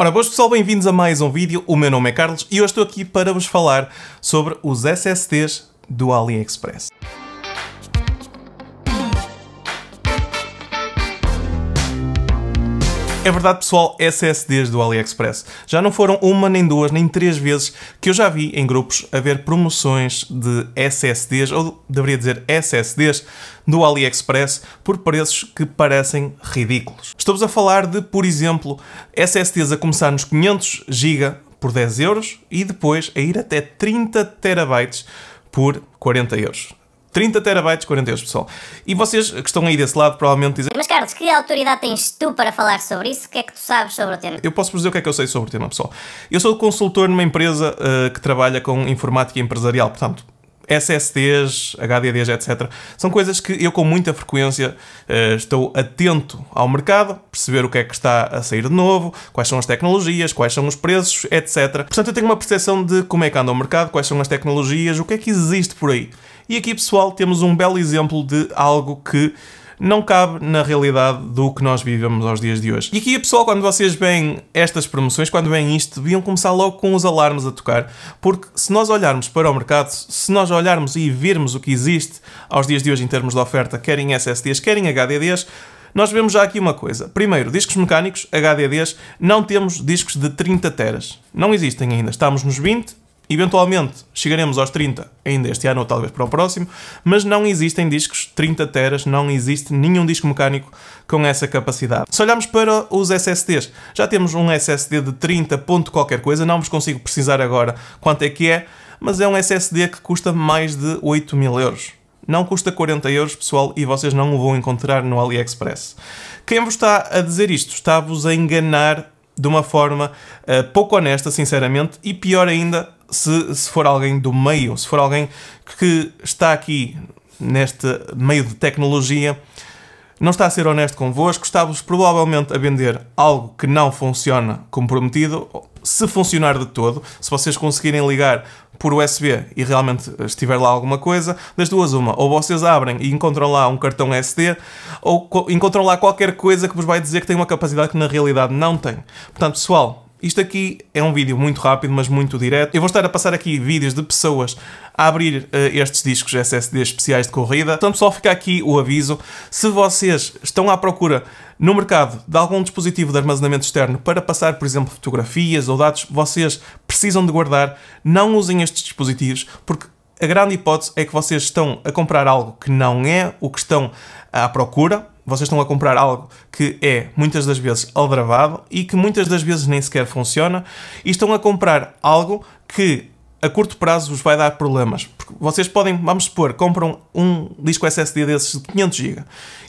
Ora, boas pessoal, bem-vindos a mais um vídeo. O meu nome é Carlos e hoje estou aqui para vos falar sobre os SSDs do AliExpress. É verdade, pessoal, SSDs do AliExpress. Já não foram uma, nem duas, nem três vezes que eu já vi em grupos haver promoções de SSDs, ou deveria dizer SSDs, do AliExpress por preços que parecem ridículos. Estamos a falar de, por exemplo, SSDs a começar nos 500 GB por 10 euros e depois a ir até 30 terabytes por 40 euros. 30 terabytes, 40 euros, pessoal. E vocês que estão aí desse lado provavelmente dizem... Mas Carlos, que autoridade tens tu para falar sobre isso? O que é que tu sabes sobre o tema? Eu posso-vos dizer o que é que eu sei sobre o tema, pessoal. Eu sou consultor numa empresa uh, que trabalha com informática empresarial, portanto, SSDs, HDDs, etc. São coisas que eu com muita frequência eh, estou atento ao mercado, perceber o que é que está a sair de novo, quais são as tecnologias, quais são os preços, etc. Portanto, eu tenho uma percepção de como é que anda o mercado, quais são as tecnologias, o que é que existe por aí. E aqui, pessoal, temos um belo exemplo de algo que não cabe na realidade do que nós vivemos aos dias de hoje. E aqui, pessoal, quando vocês veem estas promoções, quando veem isto, deviam começar logo com os alarmes a tocar, porque se nós olharmos para o mercado, se nós olharmos e virmos o que existe aos dias de hoje em termos de oferta, querem SSDs, querem HDDs, nós vemos já aqui uma coisa. Primeiro, discos mecânicos, HDDs, não temos discos de 30 teras. Não existem ainda. Estamos nos 20, Eventualmente chegaremos aos 30 ainda este ano ou talvez para o próximo, mas não existem discos 30 teras, não existe nenhum disco mecânico com essa capacidade. Se olharmos para os SSDs, já temos um SSD de 30 ponto qualquer coisa, não vos consigo precisar agora quanto é que é, mas é um SSD que custa mais de 8 mil euros. Não custa 40 euros, pessoal, e vocês não o vão encontrar no AliExpress. Quem vos está a dizer isto está-vos a enganar de uma forma uh, pouco honesta, sinceramente, e pior ainda, se, se for alguém do meio, se for alguém que está aqui neste meio de tecnologia, não está a ser honesto convosco, está-vos provavelmente a vender algo que não funciona como prometido, se funcionar de todo, se vocês conseguirem ligar por USB e realmente estiver lá alguma coisa, das duas uma, ou vocês abrem e encontram lá um cartão SD, ou encontram lá qualquer coisa que vos vai dizer que tem uma capacidade que na realidade não tem. Portanto, pessoal, isto aqui é um vídeo muito rápido, mas muito direto. Eu vou estar a passar aqui vídeos de pessoas a abrir uh, estes discos SSD especiais de corrida. Então, pessoal, fica aqui o aviso. Se vocês estão à procura no mercado de algum dispositivo de armazenamento externo para passar, por exemplo, fotografias ou dados, vocês precisam de guardar, não usem estes dispositivos, porque a grande hipótese é que vocês estão a comprar algo que não é o que estão à procura vocês estão a comprar algo que é muitas das vezes aldrabado e que muitas das vezes nem sequer funciona e estão a comprar algo que a curto prazo vos vai dar problemas. Porque vocês podem, vamos supor, compram um disco SSD desses de 500 GB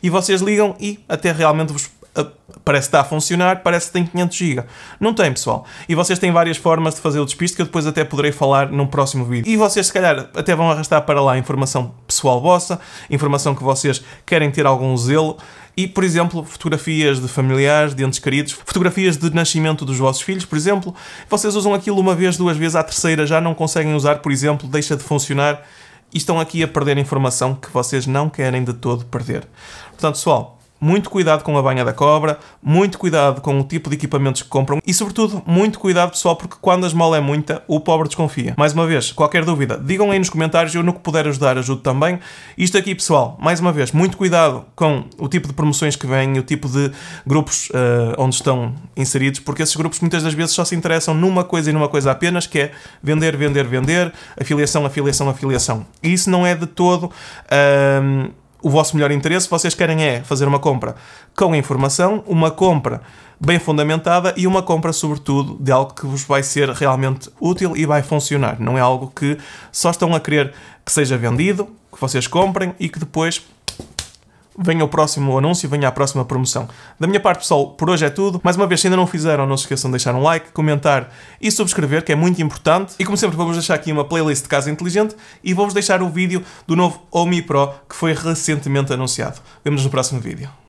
e vocês ligam e até realmente vos parece que está a funcionar, parece que tem 500 GB. Não tem, pessoal. E vocês têm várias formas de fazer o despiste que eu depois até poderei falar num próximo vídeo. E vocês, se calhar, até vão arrastar para lá informação pessoal vossa, informação que vocês querem ter algum zelo e, por exemplo, fotografias de familiares, de entes queridos, fotografias de nascimento dos vossos filhos, por exemplo. Vocês usam aquilo uma vez, duas vezes, à terceira já não conseguem usar, por exemplo, deixa de funcionar e estão aqui a perder informação que vocês não querem de todo perder. Portanto, pessoal, muito cuidado com a banha da cobra, muito cuidado com o tipo de equipamentos que compram e, sobretudo, muito cuidado pessoal, porque quando a esmola é muita, o pobre desconfia. Mais uma vez, qualquer dúvida, digam aí nos comentários, eu no que puder ajudar, ajudo também. Isto aqui, pessoal, mais uma vez, muito cuidado com o tipo de promoções que vêm, o tipo de grupos uh, onde estão inseridos, porque esses grupos muitas das vezes só se interessam numa coisa e numa coisa apenas, que é vender, vender, vender, afiliação, afiliação, afiliação. E isso não é de todo. Uh, o vosso melhor interesse, vocês querem é fazer uma compra com informação, uma compra bem fundamentada e uma compra, sobretudo, de algo que vos vai ser realmente útil e vai funcionar. Não é algo que só estão a querer que seja vendido, que vocês comprem e que depois venha o próximo anúncio, venha a próxima promoção. Da minha parte, pessoal, por hoje é tudo. Mais uma vez, se ainda não fizeram, não se esqueçam de deixar um like, comentar e subscrever, que é muito importante. E como sempre, vamos deixar aqui uma playlist de Casa Inteligente e vamos deixar o vídeo do novo Omi Pro que foi recentemente anunciado. Vemos nos no próximo vídeo.